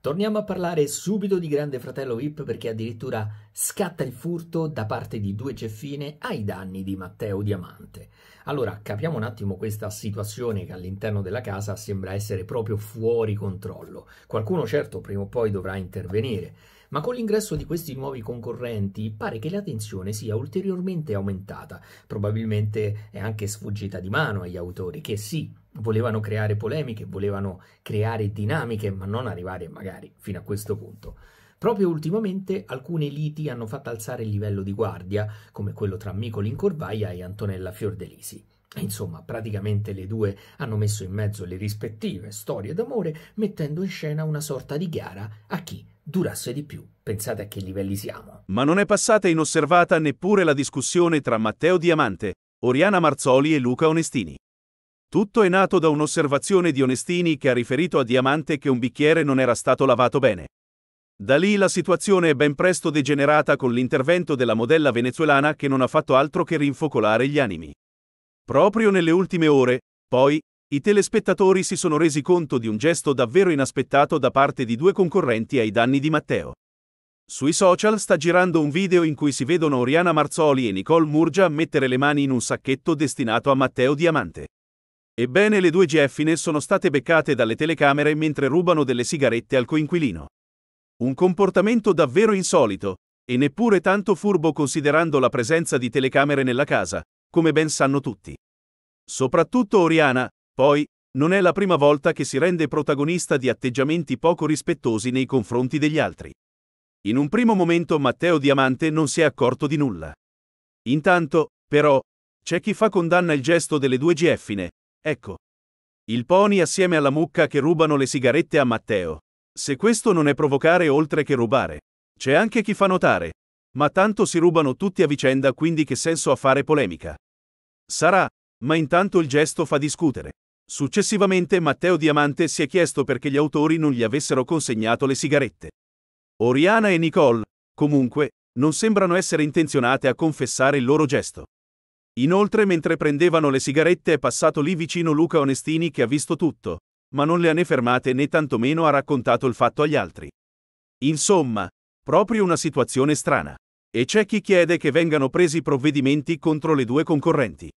Torniamo a parlare subito di Grande Fratello VIP perché addirittura scatta il furto da parte di due ceffine ai danni di Matteo Diamante. Allora, capiamo un attimo questa situazione che all'interno della casa sembra essere proprio fuori controllo. Qualcuno certo prima o poi dovrà intervenire, ma con l'ingresso di questi nuovi concorrenti pare che la tensione sia ulteriormente aumentata. Probabilmente è anche sfuggita di mano agli autori che sì, volevano creare polemiche, volevano creare dinamiche, ma non arrivare magari fino a questo punto. Proprio ultimamente alcune liti hanno fatto alzare il livello di guardia, come quello tra Mico Corvaia e Antonella Fiordelisi. Insomma, praticamente le due hanno messo in mezzo le rispettive storie d'amore, mettendo in scena una sorta di gara a chi durasse di più. Pensate a che livelli siamo. Ma non è passata inosservata neppure la discussione tra Matteo Diamante, Oriana Marzoli e Luca Onestini. Tutto è nato da un'osservazione di Onestini che ha riferito a Diamante che un bicchiere non era stato lavato bene. Da lì la situazione è ben presto degenerata con l'intervento della modella venezuelana che non ha fatto altro che rinfocolare gli animi. Proprio nelle ultime ore, poi, i telespettatori si sono resi conto di un gesto davvero inaspettato da parte di due concorrenti ai danni di Matteo. Sui social sta girando un video in cui si vedono Oriana Marzoli e Nicole Murgia mettere le mani in un sacchetto destinato a Matteo Diamante. Ebbene le due Jeffine sono state beccate dalle telecamere mentre rubano delle sigarette al coinquilino. Un comportamento davvero insolito, e neppure tanto furbo considerando la presenza di telecamere nella casa, come ben sanno tutti. Soprattutto Oriana, poi, non è la prima volta che si rende protagonista di atteggiamenti poco rispettosi nei confronti degli altri. In un primo momento Matteo Diamante non si è accorto di nulla. Intanto, però, c'è chi fa condanna il gesto delle due Gieffine, Ecco. Il pony assieme alla mucca che rubano le sigarette a Matteo. Se questo non è provocare oltre che rubare. C'è anche chi fa notare. Ma tanto si rubano tutti a vicenda quindi che senso ha fare polemica. Sarà, ma intanto il gesto fa discutere. Successivamente Matteo Diamante si è chiesto perché gli autori non gli avessero consegnato le sigarette. Oriana e Nicole, comunque, non sembrano essere intenzionate a confessare il loro gesto. Inoltre mentre prendevano le sigarette è passato lì vicino Luca Onestini che ha visto tutto, ma non le ha né fermate né tantomeno ha raccontato il fatto agli altri. Insomma, proprio una situazione strana. E c'è chi chiede che vengano presi provvedimenti contro le due concorrenti.